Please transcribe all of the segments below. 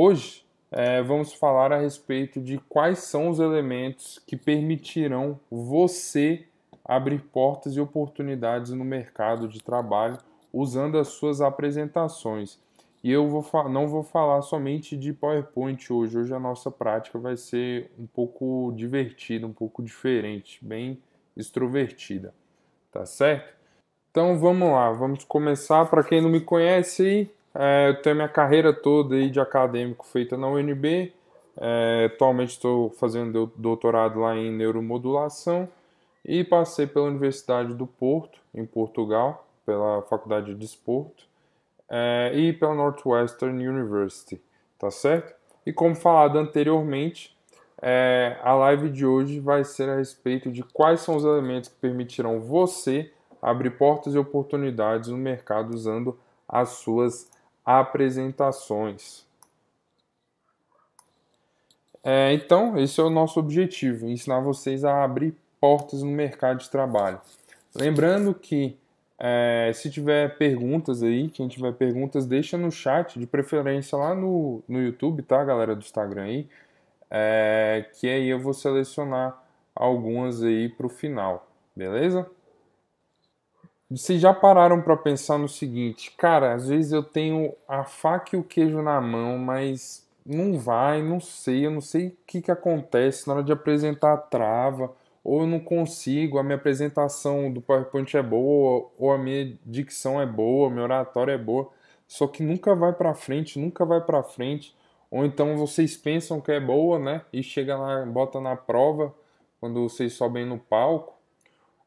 Hoje é, vamos falar a respeito de quais são os elementos que permitirão você abrir portas e oportunidades no mercado de trabalho usando as suas apresentações. E eu vou não vou falar somente de PowerPoint hoje. Hoje a nossa prática vai ser um pouco divertida, um pouco diferente, bem extrovertida. Tá certo? Então vamos lá, vamos começar. Para quem não me conhece, é, eu tenho minha carreira toda aí de acadêmico feita na UNB. É, atualmente estou fazendo doutorado lá em neuromodulação e passei pela Universidade do Porto, em Portugal, pela Faculdade de Desporto é, e pela Northwestern University, tá certo? E como falado anteriormente, é, a live de hoje vai ser a respeito de quais são os elementos que permitirão você abrir portas e oportunidades no mercado usando as suas apresentações. É, então, esse é o nosso objetivo: ensinar vocês a abrir portas no mercado de trabalho. Lembrando que é, se tiver perguntas aí, quem tiver perguntas, deixa no chat, de preferência lá no, no YouTube, tá, galera do Instagram aí, é, que aí eu vou selecionar algumas aí para o final, beleza? Vocês já pararam para pensar no seguinte, cara, às vezes eu tenho a faca e o queijo na mão, mas não vai, não sei, eu não sei o que, que acontece na hora de apresentar a trava, ou eu não consigo, a minha apresentação do PowerPoint é boa, ou a minha dicção é boa, meu oratório é boa, só que nunca vai para frente, nunca vai para frente, ou então vocês pensam que é boa, né, e chega lá, bota na prova, quando vocês sobem no palco,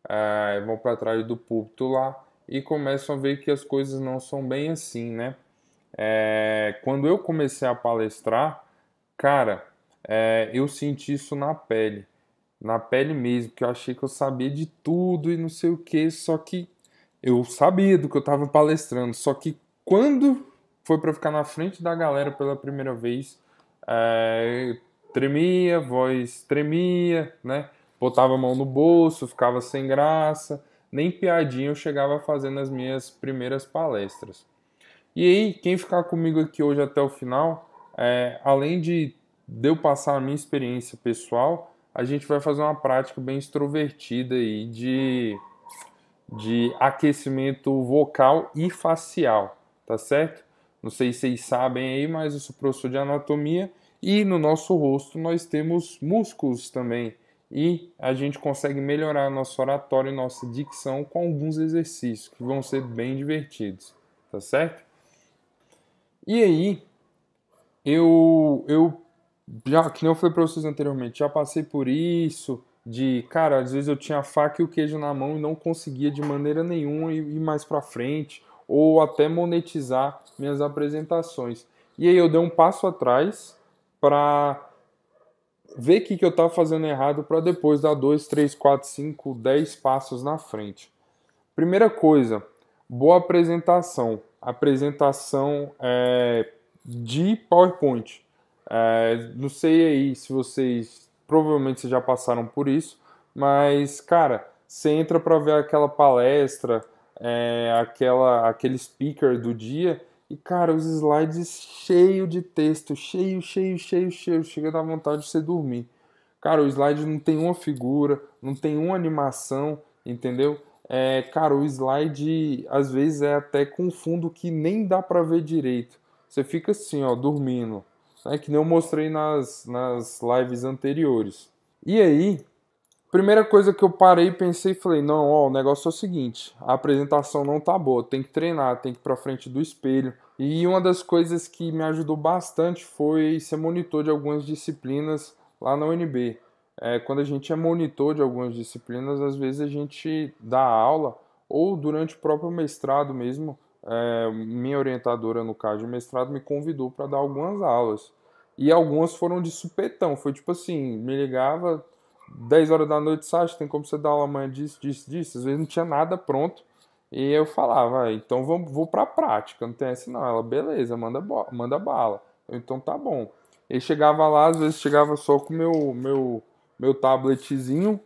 ah, vão para trás do púlpito lá e começam a ver que as coisas não são bem assim, né? É, quando eu comecei a palestrar, cara, é, eu senti isso na pele, na pele mesmo, que eu achei que eu sabia de tudo e não sei o que, só que eu sabia do que eu estava palestrando, só que quando foi para ficar na frente da galera pela primeira vez, é, tremia, voz tremia, né? botava a mão no bolso, ficava sem graça, nem piadinha eu chegava a fazer nas minhas primeiras palestras. E aí, quem ficar comigo aqui hoje até o final, é, além de, de eu passar a minha experiência pessoal, a gente vai fazer uma prática bem extrovertida aí de, de aquecimento vocal e facial, tá certo? Não sei se vocês sabem aí, mas eu sou professor de anatomia e no nosso rosto nós temos músculos também e a gente consegue melhorar nosso oratório e nossa dicção com alguns exercícios que vão ser bem divertidos, tá certo? E aí, eu, eu já, que nem eu falei para vocês anteriormente, já passei por isso de, cara, às vezes eu tinha a faca e o queijo na mão e não conseguia de maneira nenhuma ir mais para frente ou até monetizar minhas apresentações. E aí eu dei um passo atrás para ver o que, que eu estava fazendo errado para depois dar 2, 3, 4, 5, 10 passos na frente. Primeira coisa, boa apresentação. Apresentação é, de PowerPoint. É, não sei aí se vocês provavelmente vocês já passaram por isso, mas cara, você entra para ver aquela palestra, é, aquela, aquele speaker do dia e, cara, os slides cheio de texto, cheio, cheio, cheio, cheio. Chega da vontade de você dormir. Cara, o slide não tem uma figura, não tem uma animação, entendeu? É, cara, o slide às vezes é até com fundo que nem dá pra ver direito. Você fica assim, ó, dormindo. É Que nem eu mostrei nas, nas lives anteriores. E aí, Primeira coisa que eu parei, pensei e falei: não, ó, o negócio é o seguinte, a apresentação não tá boa, tem que treinar, tem que ir pra frente do espelho. E uma das coisas que me ajudou bastante foi ser monitor de algumas disciplinas lá na UNB. É, quando a gente é monitor de algumas disciplinas, às vezes a gente dá aula ou durante o próprio mestrado mesmo, é, minha orientadora no caso de mestrado me convidou para dar algumas aulas. E algumas foram de supetão, foi tipo assim, me ligava, 10 horas da noite, Sasha, tem como você dar uma amanhã disso, disso, disso? Às vezes não tinha nada pronto. E eu falava, ah, então vou, vou pra prática, não tem essa não. Ela, beleza, manda, manda bala. Eu, então tá bom. E chegava lá, às vezes chegava só com meu meu meu tabletzinho,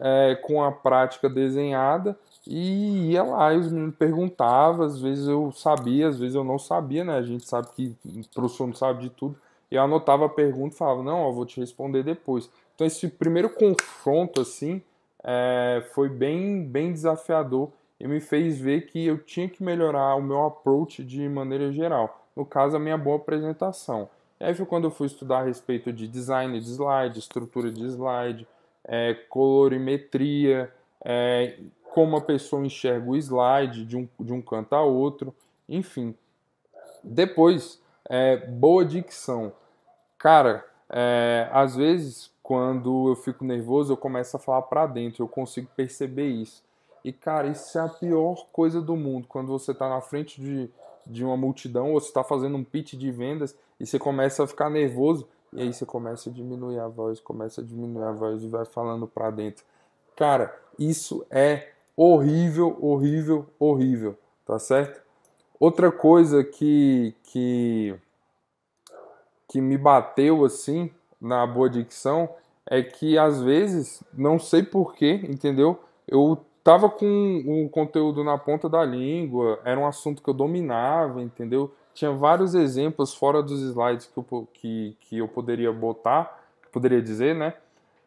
é, com a prática desenhada, e ia lá, e os meninos perguntavam, às vezes eu sabia, às vezes eu não sabia, né? A gente sabe que o professor não sabe de tudo. Eu anotava a pergunta e falava, não, eu vou te responder depois. Então esse primeiro confronto assim é, foi bem, bem desafiador e me fez ver que eu tinha que melhorar o meu approach de maneira geral. No caso, a minha boa apresentação. E aí foi quando eu fui estudar a respeito de design de slide, estrutura de slide, é, colorimetria, é, como a pessoa enxerga o slide de um, de um canto a outro, enfim. Depois, é, boa dicção. Cara, é, às vezes quando eu fico nervoso, eu começo a falar para dentro, eu consigo perceber isso. E cara, isso é a pior coisa do mundo. Quando você tá na frente de, de uma multidão ou você tá fazendo um pitch de vendas e você começa a ficar nervoso, e aí você começa a diminuir a voz, começa a diminuir a voz e vai falando para dentro. Cara, isso é horrível, horrível, horrível, tá certo? Outra coisa que que que me bateu assim na boa dicção é que às vezes, não sei porquê, entendeu? Eu tava com o conteúdo na ponta da língua, era um assunto que eu dominava, entendeu? Tinha vários exemplos fora dos slides que eu, que, que eu poderia botar, poderia dizer, né?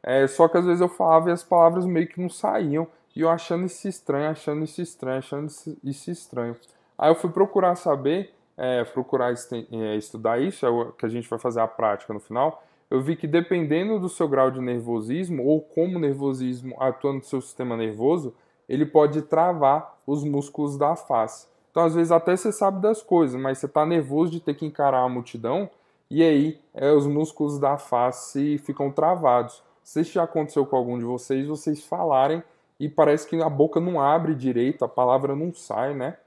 É, só que às vezes eu falava e as palavras meio que não saíam, e eu achando isso estranho, achando isso estranho, achando isso estranho. Aí eu fui procurar saber, é, procurar é, estudar isso, é o que a gente vai fazer a prática no final, eu vi que dependendo do seu grau de nervosismo ou como o nervosismo atua no seu sistema nervoso, ele pode travar os músculos da face. Então, às vezes, até você sabe das coisas, mas você está nervoso de ter que encarar a multidão e aí é, os músculos da face ficam travados. Se isso já aconteceu com algum de vocês, vocês falarem e parece que a boca não abre direito, a palavra não sai, né?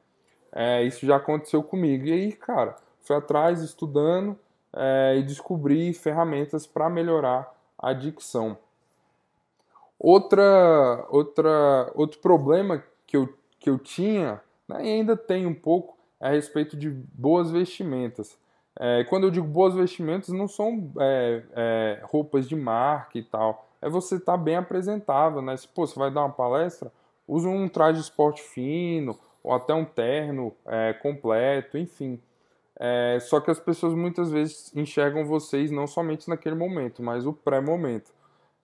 É, isso já aconteceu comigo. E aí, cara, fui atrás, estudando, é, e descobrir ferramentas para melhorar a dicção. Outra, outra, outro problema que eu, que eu tinha, né, e ainda tenho um pouco, é a respeito de boas vestimentas. É, quando eu digo boas vestimentas, não são é, é, roupas de marca e tal. É você estar tá bem apresentável, né? Se pô, você vai dar uma palestra, usa um traje de esporte fino ou até um terno é, completo, enfim. É, só que as pessoas muitas vezes enxergam vocês não somente naquele momento, mas o pré-momento.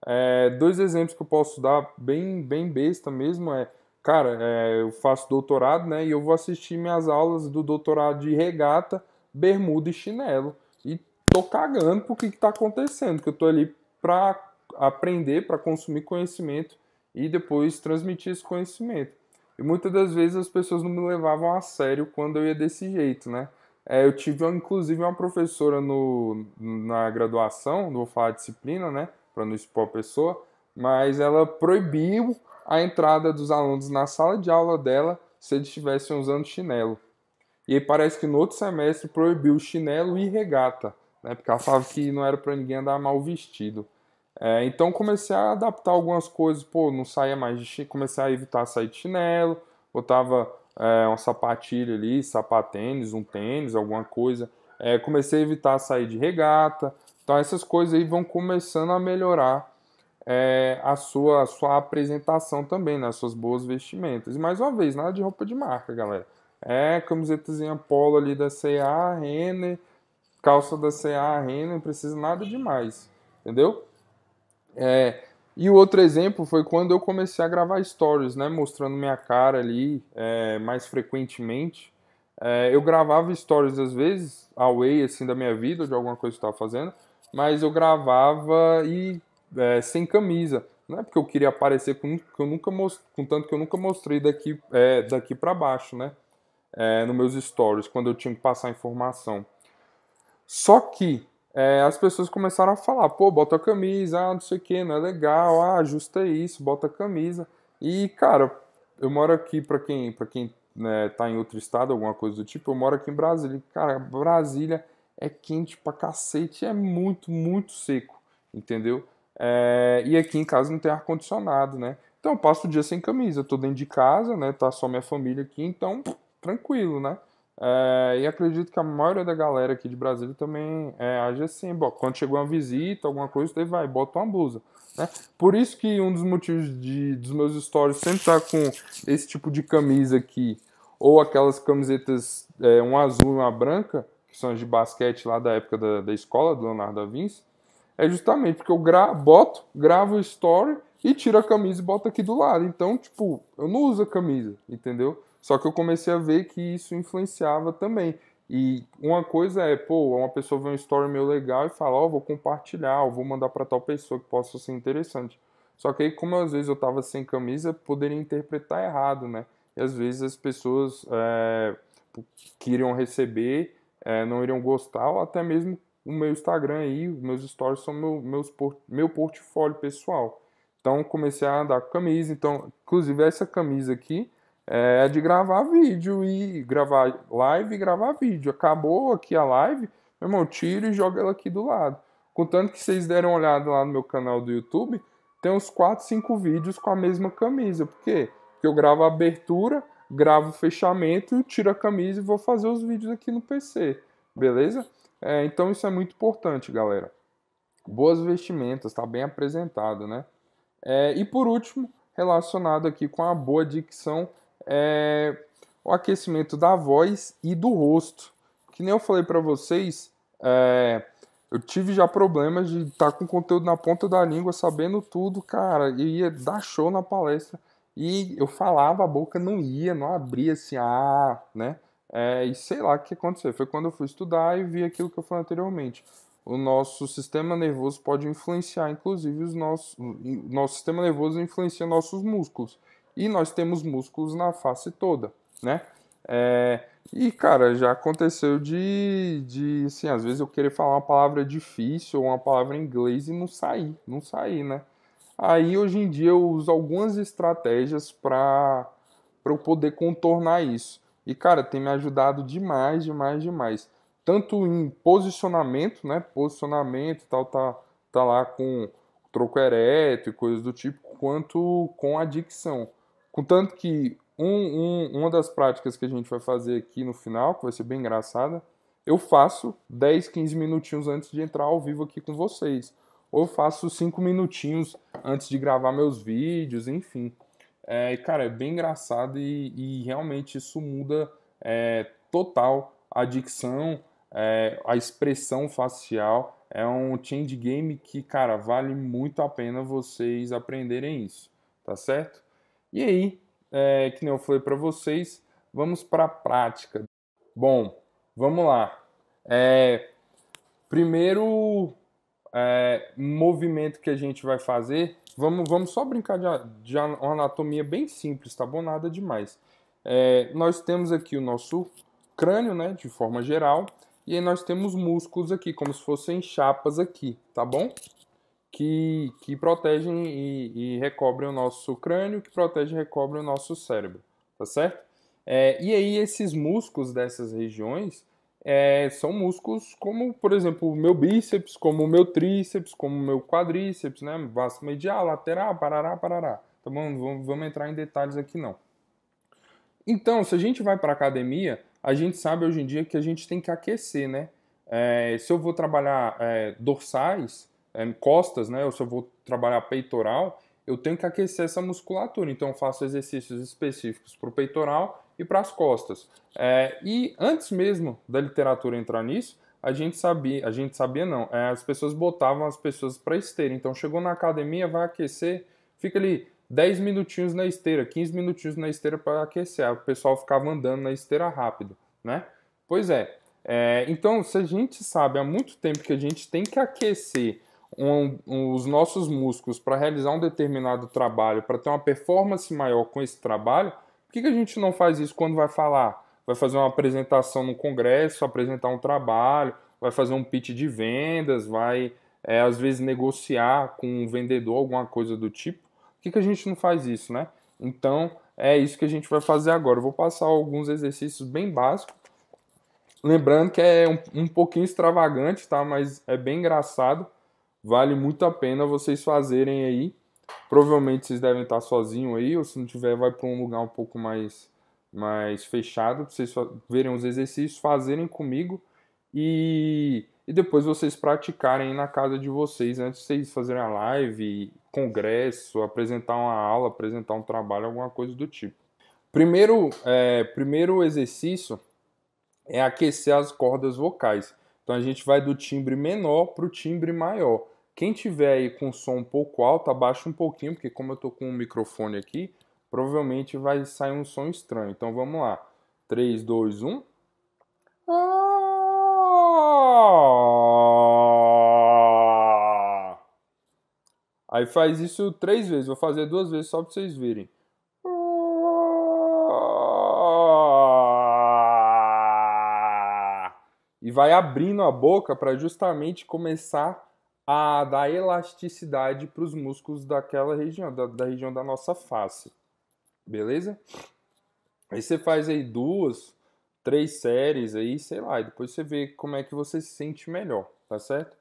É, dois exemplos que eu posso dar, bem, bem besta mesmo, é, cara, é, eu faço doutorado, né, e eu vou assistir minhas aulas do doutorado de regata, bermuda e chinelo. E tô cagando pro que, que tá acontecendo, que eu tô ali pra aprender, para consumir conhecimento e depois transmitir esse conhecimento. E muitas das vezes as pessoas não me levavam a sério quando eu ia desse jeito, né? É, eu tive, inclusive, uma professora no, na graduação, não vou falar disciplina, né? Para não expor a pessoa, mas ela proibiu a entrada dos alunos na sala de aula dela se eles estivessem usando chinelo. E aí parece que no outro semestre proibiu chinelo e regata, né? Porque ela falava que não era para ninguém andar mal vestido. É, então comecei a adaptar algumas coisas, pô, não saía mais de chinelo, comecei a evitar sair de chinelo, botava é, uma sapatilha ali, sapatênis, um tênis, alguma coisa. É, comecei a evitar sair de regata. Então essas coisas aí vão começando a melhorar é, a, sua, a sua apresentação também, nas né? suas boas vestimentas. E mais uma vez, nada de roupa de marca, galera. É camisetazinha polo ali da CA, Renner, calça da CA, Renner, não precisa nada demais, entendeu? É, e o outro exemplo foi quando eu comecei a gravar stories, né? Mostrando minha cara ali é, mais frequentemente. É, eu gravava stories às vezes, away assim da minha vida, de alguma coisa que eu estava fazendo, mas eu gravava e é, sem camisa. Não é porque eu queria aparecer com, que eu nunca com tanto que eu nunca mostrei daqui, é, daqui para baixo, né? É, nos meus stories, quando eu tinha que passar informação. Só que é, as pessoas começaram a falar, pô, bota a camisa, ah, não sei o que, não é legal, ah, ajusta é isso, bota a camisa. E, cara, eu moro aqui, para quem, pra quem né, tá em outro estado, alguma coisa do tipo, eu moro aqui em Brasília. Cara, Brasília é quente pra cacete, é muito, muito seco, entendeu? É, e aqui em casa não tem ar-condicionado, né? Então eu passo o dia sem camisa, tô dentro de casa, né? Tá só minha família aqui, então pff, tranquilo, né? É, e acredito que a maioria da galera aqui de Brasília também é, age assim. Bom, quando chegou uma visita, alguma coisa, daí vai, bota uma blusa. Né? Por isso que um dos motivos de, dos meus stories sempre tá com esse tipo de camisa aqui, ou aquelas camisetas, é, um azul e uma branca, que são as de basquete lá da época da, da escola, do Leonardo da Vinci, é justamente porque eu gra boto, gravo o story e tiro a camisa e boto aqui do lado. Então, tipo, eu não uso a camisa, entendeu? Só que eu comecei a ver que isso influenciava também. E uma coisa é, pô, uma pessoa vê um story meu legal e fala, ó, oh, vou compartilhar, vou mandar para tal pessoa que possa ser interessante. Só que aí, como às vezes eu tava sem camisa, poderia interpretar errado, né? E às vezes as pessoas é, que iriam receber é, não iriam gostar, ou até mesmo o meu Instagram aí, meus stories são meu, meus, meu portfólio pessoal. Então comecei a andar com camisa. Então, inclusive essa camisa aqui, é, é de gravar vídeo e gravar live e gravar vídeo. Acabou aqui a live, meu irmão, tira e joga ela aqui do lado. Contanto que vocês deram uma olhada lá no meu canal do YouTube, tem uns 4, 5 vídeos com a mesma camisa. Por quê? Porque eu gravo a abertura, gravo o fechamento, tiro a camisa e vou fazer os vídeos aqui no PC. Beleza? É, então isso é muito importante, galera. Boas vestimentas, está bem apresentado, né? É, e por último, relacionado aqui com a boa dicção é o aquecimento da voz e do rosto. Que nem eu falei para vocês, é, eu tive já problemas de estar tá com conteúdo na ponta da língua, sabendo tudo, cara, e ia dar show na palestra. E eu falava, a boca não ia, não abria assim, ah, né? É, e sei lá o que aconteceu. Foi quando eu fui estudar e vi aquilo que eu falei anteriormente. O nosso sistema nervoso pode influenciar, inclusive, os nossos, o nosso sistema nervoso influencia nossos músculos e nós temos músculos na face toda, né? É, e, cara, já aconteceu de, de, assim, às vezes eu querer falar uma palavra difícil ou uma palavra em inglês e não sair, não sair, né? Aí, hoje em dia, eu uso algumas estratégias para eu poder contornar isso. E, cara, tem me ajudado demais, demais, demais. Tanto em posicionamento, né? Posicionamento e tal, tá, tá lá com troco ereto e coisas do tipo, quanto com a dicção. Contanto que um, um, uma das práticas que a gente vai fazer aqui no final, que vai ser bem engraçada, eu faço 10, 15 minutinhos antes de entrar ao vivo aqui com vocês. Ou eu faço 5 minutinhos antes de gravar meus vídeos, enfim. É, cara, é bem engraçado e, e realmente isso muda é, total a dicção, é, a expressão facial. É um change game que, cara, vale muito a pena vocês aprenderem isso, tá certo? E aí, é, que nem eu falei para vocês, vamos para a prática. Bom, vamos lá. É, primeiro é, movimento que a gente vai fazer, vamos, vamos só brincar de, de uma anatomia bem simples, tá bom? Nada demais. É, nós temos aqui o nosso crânio, né, de forma geral, e aí nós temos músculos aqui, como se fossem chapas aqui, tá bom? que, que protegem e, e, recobrem o nosso crânio, que protegem e recobrem o nosso cérebro, tá certo? É, e aí esses músculos dessas regiões é, são músculos como, por exemplo, o meu bíceps, como o meu tríceps, como o meu quadríceps, né? Vasto medial, lateral, parará, parará. Tá bom? Vamos, vamos entrar em detalhes aqui não. Então, se a gente vai para academia, a gente sabe hoje em dia que a gente tem que aquecer, né? É, se eu vou trabalhar é, dorsais, é, costas, né? Ou se eu vou trabalhar peitoral, eu tenho que aquecer essa musculatura. Então eu faço exercícios específicos para o peitoral e para as costas. É, e antes mesmo da literatura entrar nisso, a gente sabia, a gente sabia não, é, as pessoas botavam as pessoas para esteira. Então chegou na academia, vai aquecer, fica ali 10 minutinhos na esteira, 15 minutinhos na esteira para aquecer. o pessoal ficava andando na esteira rápido, né? Pois é, é, então se a gente sabe há muito tempo que a gente tem que aquecer um, um, os nossos músculos para realizar um determinado trabalho, para ter uma performance maior com esse trabalho, por que, que a gente não faz isso quando vai falar? Vai fazer uma apresentação no congresso, apresentar um trabalho, vai fazer um pitch de vendas, vai é, às vezes negociar com um vendedor, alguma coisa do tipo. Por que, que a gente não faz isso, né? Então é isso que a gente vai fazer agora. Eu vou passar alguns exercícios bem básicos. Lembrando que é um, um pouquinho extravagante, tá? Mas é bem engraçado vale muito a pena vocês fazerem aí. Provavelmente vocês devem estar sozinho aí, ou se não tiver, vai para um lugar um pouco mais, mais fechado, para vocês verem os exercícios, fazerem comigo e, e depois vocês praticarem na casa de vocês, antes de vocês fazerem a live, congresso, apresentar uma aula, apresentar um trabalho, alguma coisa do tipo. Primeiro, é, primeiro exercício é aquecer as cordas vocais. Então a gente vai do timbre menor para o timbre maior. Quem tiver aí com som um pouco alto, abaixa um pouquinho, porque como eu tô com o um microfone aqui, provavelmente vai sair um som estranho. Então vamos lá. 3, 2, 1. Aí faz isso três vezes. Vou fazer duas vezes só para vocês verem. E vai abrindo a boca para justamente começar a dar elasticidade para os músculos daquela região, da, da região da nossa face. Beleza? Aí você faz aí duas, três séries aí, sei lá, e depois você vê como é que você se sente melhor, tá certo?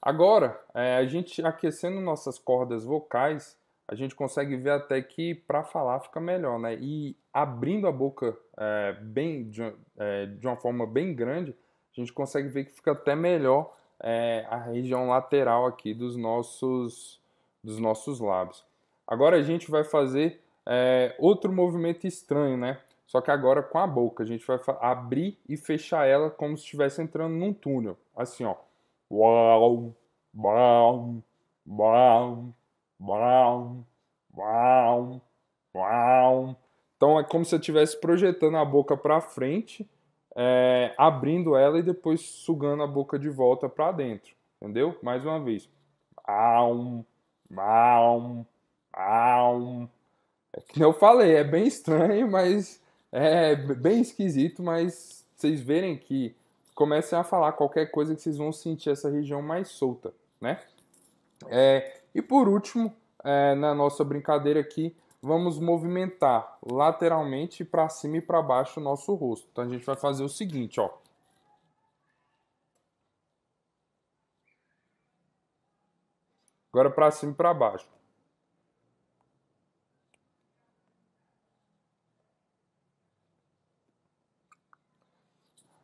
Agora, é, a gente aquecendo nossas cordas vocais, a gente consegue ver até que para falar fica melhor, né? E abrindo a boca é, bem de, é, de, uma forma bem grande, a gente consegue ver que fica até melhor é, a região lateral aqui dos nossos, dos nossos lábios. Agora a gente vai fazer é, outro movimento estranho, né? Só que agora com a boca. A gente vai abrir e fechar ela como se estivesse entrando num túnel. Assim, ó. Uau, uau, uau, uau, uau, uau. Então é como se eu estivesse projetando a boca para frente é, abrindo ela e depois sugando a boca de volta para dentro, entendeu? Mais uma vez. Aum, aum, aum. É que eu falei, é bem estranho, mas é bem esquisito, mas vocês verem que comecem a falar qualquer coisa que vocês vão sentir essa região mais solta, né? É, e por último, é, na nossa brincadeira aqui, vamos movimentar lateralmente para cima e para baixo o nosso rosto. Então a gente vai fazer o seguinte, ó. Agora para cima e para baixo.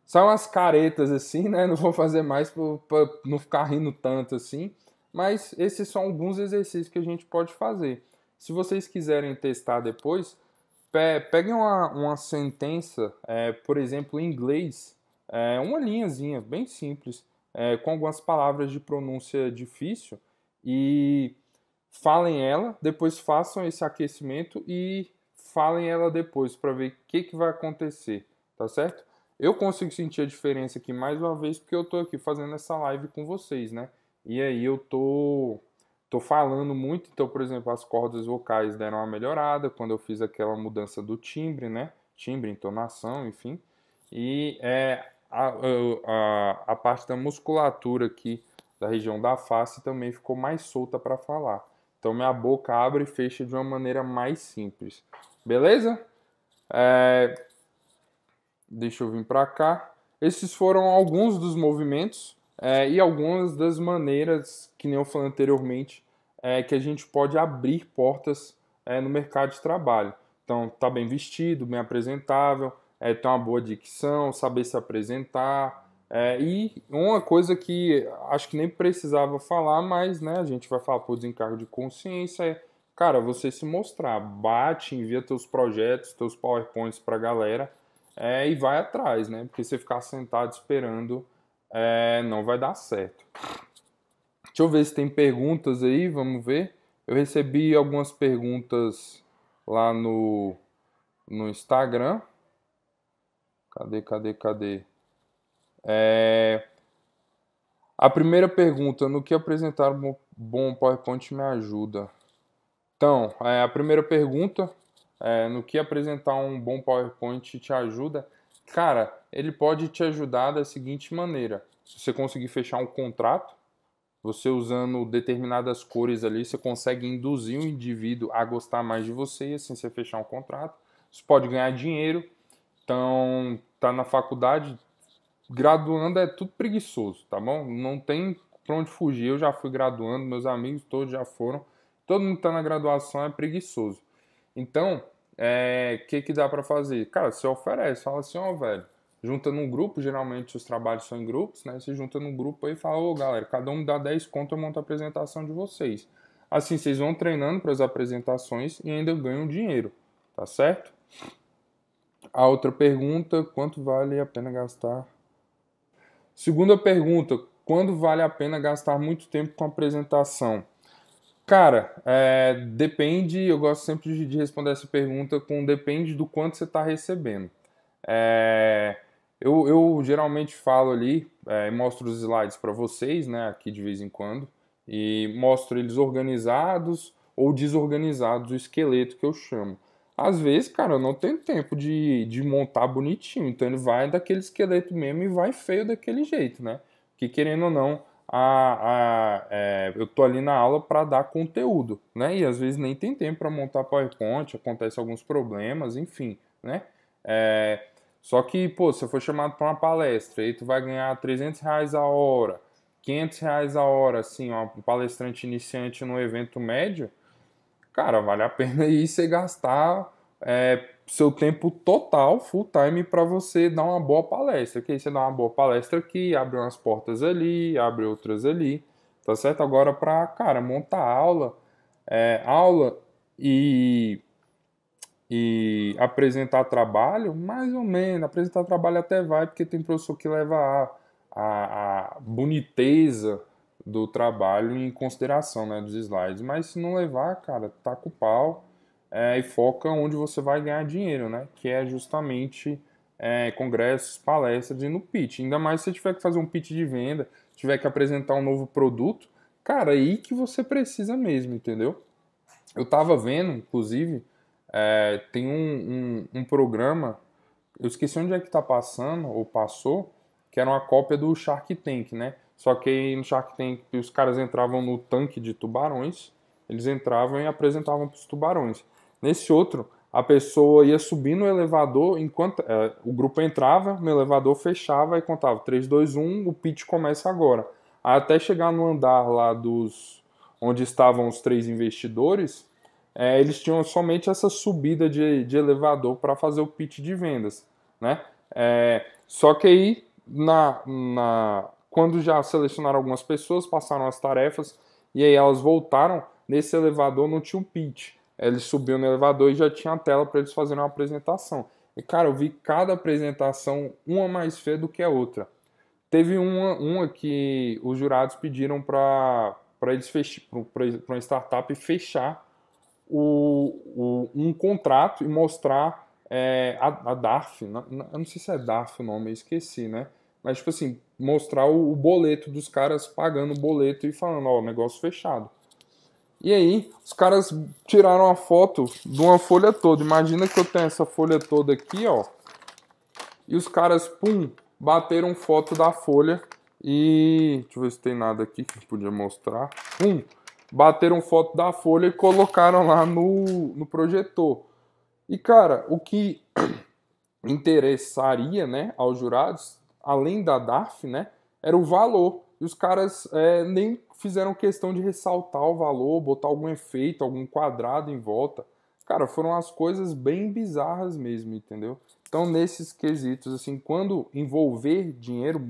São as caretas assim, né? Não vou fazer mais para não ficar rindo tanto assim. Mas esses são alguns exercícios que a gente pode fazer. Se vocês quiserem testar depois, pe peguem uma, uma sentença, é, por exemplo, em inglês, é, uma linhazinha bem simples, é, com algumas palavras de pronúncia difícil e falem ela, depois façam esse aquecimento e falem ela depois para ver o que, que vai acontecer, tá certo? Eu consigo sentir a diferença aqui mais uma vez porque eu tô aqui fazendo essa live com vocês, né? E aí eu tô tô falando muito, então, por exemplo, as cordas vocais deram uma melhorada quando eu fiz aquela mudança do timbre, né? Timbre, entonação, enfim. E é, a, a, a parte da musculatura aqui da região da face também ficou mais solta para falar. Então minha boca abre e fecha de uma maneira mais simples. Beleza? É... Deixa eu vir para cá. Esses foram alguns dos movimentos é, e algumas das maneiras, que nem eu falei anteriormente, é, que a gente pode abrir portas é, no mercado de trabalho. Então, tá bem vestido, bem apresentável, é, ter uma boa dicção, saber se apresentar. É, e uma coisa que acho que nem precisava falar, mas né, a gente vai falar por desencargo de consciência, é, cara, você se mostrar, bate, envia teus projetos, teus powerpoints pra galera é, e vai atrás, né? Porque você ficar sentado esperando é, não vai dar certo. Deixa eu ver se tem perguntas aí, vamos ver. Eu recebi algumas perguntas lá no, no Instagram. Cadê, cadê, cadê? É... A primeira pergunta, no que apresentar um bom PowerPoint me ajuda? Então, é, a primeira pergunta, é, no que apresentar um bom PowerPoint te ajuda? Cara, ele pode te ajudar da seguinte maneira: se você conseguir fechar um contrato, você usando determinadas cores ali, você consegue induzir o indivíduo a gostar mais de você e assim você fechar um contrato. Você pode ganhar dinheiro. Então, tá na faculdade, graduando é tudo preguiçoso, tá bom? Não tem pra onde fugir. Eu já fui graduando, meus amigos todos já foram. Todo mundo que tá na graduação é preguiçoso. Então, o é, que que dá para fazer? Cara, você oferece, fala assim, ó, oh, velho, junta num grupo, geralmente os trabalhos são em grupos, né? você junta num grupo aí e fala, ô oh, galera, cada um me dá 10 conto, eu monto a apresentação de vocês. Assim, vocês vão treinando para as apresentações e ainda ganham dinheiro, tá certo? A outra pergunta, quanto vale a pena gastar? Segunda pergunta, quando vale a pena gastar muito tempo com apresentação? Cara, é, depende, eu gosto sempre de responder essa pergunta com depende do quanto você está recebendo. É, eu, eu geralmente falo ali, é, mostro os slides para vocês, né, aqui de vez em quando, e mostro eles organizados ou desorganizados, o esqueleto que eu chamo. Às vezes, cara, eu não tenho tempo de, de montar bonitinho, então ele vai daquele esqueleto mesmo e vai feio daquele jeito, né? Que querendo ou não, a, a, é, eu tô ali na aula para dar conteúdo, né? E às vezes nem tem tempo para montar PowerPoint, acontece alguns problemas, enfim, né? É, só que, pô, se eu for chamado para uma palestra, aí tu vai ganhar 300 reais a hora, 500 reais a hora, assim, ó, um palestrante iniciante no evento médio, cara, vale a pena aí você gastar é, seu tempo total, full time, para você dar uma boa palestra. Que aí você dá uma boa palestra aqui, abre umas portas ali, abre outras ali, tá certo? Agora para, cara, montar aula, é, aula e e apresentar trabalho, mais ou menos. Apresentar trabalho até vai, porque tem professor que leva a, a, a boniteza do trabalho em consideração né, dos slides. Mas se não levar, cara, tá com pau é, e foca onde você vai ganhar dinheiro, né? Que é justamente é, congressos, palestras e no pitch. Ainda mais se você tiver que fazer um pitch de venda, tiver que apresentar um novo produto, cara, é aí que você precisa mesmo, entendeu? Eu tava vendo, inclusive, é, tem um, um, um, programa, eu esqueci onde é que está passando, ou passou, que era uma cópia do Shark Tank, né? Só que no Shark Tank os caras entravam no tanque de tubarões, eles entravam e apresentavam para os tubarões. Nesse outro, a pessoa ia subir no elevador, enquanto é, o grupo entrava, no elevador fechava e contava 3, 2, 1, o pitch começa agora. Até chegar no andar lá dos onde estavam os três investidores, é, eles tinham somente essa subida de, de elevador para fazer o pitch de vendas, né? É, só que aí, na, na, quando já selecionaram algumas pessoas, passaram as tarefas e aí elas voltaram, nesse elevador não tinha um pitch. Eles subiam no elevador e já tinha a tela para eles fazerem uma apresentação. E cara, eu vi cada apresentação uma mais feia do que a outra. Teve uma, uma que os jurados pediram para para eles para uma startup fechar o, o, um contrato e mostrar é, a, a, DARF, não, eu não sei se é DARF o nome, eu esqueci, né? Mas, tipo assim, mostrar o, o boleto dos caras pagando o boleto e falando, ó, negócio fechado. E aí, os caras tiraram a foto de uma folha toda. Imagina que eu tenho essa folha toda aqui, ó. E os caras, pum, bateram foto da folha e. Deixa eu ver se tem nada aqui que podia mostrar. Pum! bateram foto da folha e colocaram lá no, no projetor. E, cara, o que interessaria né, aos jurados, além da DARF, né, era o valor. E os caras é, nem fizeram questão de ressaltar o valor, botar algum efeito, algum quadrado em volta. Cara, foram as coisas bem bizarras mesmo, entendeu? Então, nesses quesitos, assim, quando envolver dinheiro,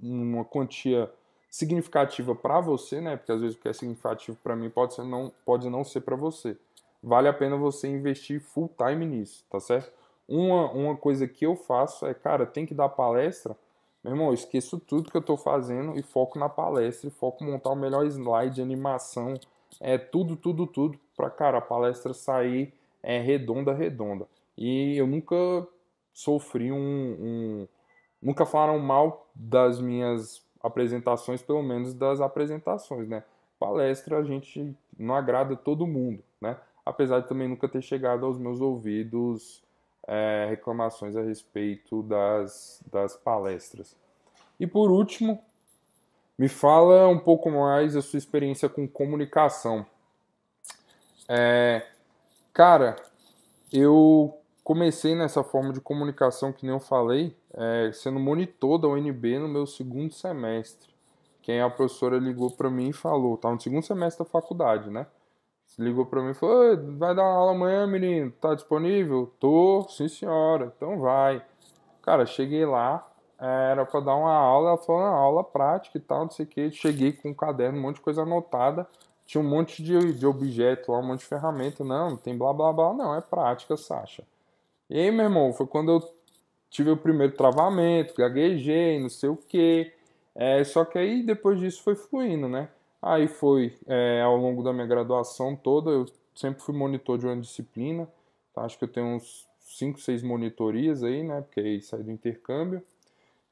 uma quantia significativa para você, né? Porque às vezes o que é significativo para mim pode, ser não, pode não ser para você. Vale a pena você investir full time nisso, tá certo? Uma, uma coisa que eu faço é, cara, tem que dar palestra. Meu irmão, eu esqueço tudo que eu estou fazendo e foco na palestra, e foco em montar o melhor slide, animação, é tudo, tudo, tudo, para cara, a palestra sair é, redonda, redonda. E eu nunca sofri um, um nunca falaram mal das minhas apresentações, pelo menos das apresentações, né? Palestra a gente não agrada todo mundo, né? Apesar de também nunca ter chegado aos meus ouvidos é, reclamações a respeito das, das palestras. E por último, me fala um pouco mais a sua experiência com comunicação. É, cara, eu comecei nessa forma de comunicação que nem eu falei, é, sendo monitor da UNB no meu segundo semestre. Quem a professora ligou para mim e falou, tá no segundo semestre da faculdade, né? Ligou para mim e falou: vai dar uma aula amanhã, menino? Tá disponível? Tô, sim senhora, então vai. Cara, cheguei lá, é, era para dar uma aula, ela falou: aula prática e tal, não sei o que. Cheguei com um caderno, um monte de coisa anotada, tinha um monte de, de objeto lá, um monte de ferramenta. Não, não tem blá blá blá, não, é prática, Sasha. E aí, meu irmão, foi quando eu tive o primeiro travamento, gaguejei, não sei o quê. É, só que aí depois disso foi fluindo, né? Aí foi é, ao longo da minha graduação toda, eu sempre fui monitor de uma disciplina. Tá? Acho que eu tenho uns 5, 6 monitorias aí, né? Porque aí sai do intercâmbio.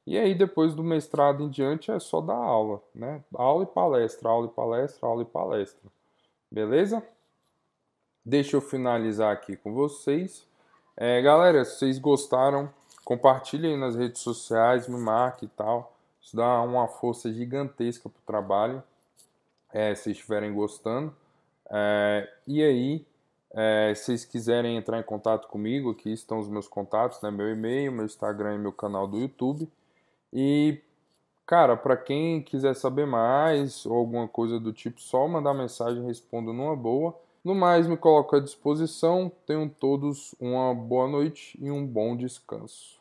E aí depois do mestrado em diante é só dar aula, né? Aula e palestra, aula e palestra, aula e palestra. Beleza? Deixa eu finalizar aqui com vocês é, galera, se vocês gostaram, compartilhem nas redes sociais, me marque e tal. Isso dá uma força gigantesca pro trabalho, é, se estiverem gostando. É, e aí, é, se vocês quiserem entrar em contato comigo, aqui estão os meus contatos, né? Meu e-mail, meu Instagram e meu canal do YouTube. E, cara, para quem quiser saber mais ou alguma coisa do tipo, só mandar mensagem, respondo numa boa. No mais, me coloco à disposição. Tenham todos uma boa noite e um bom descanso.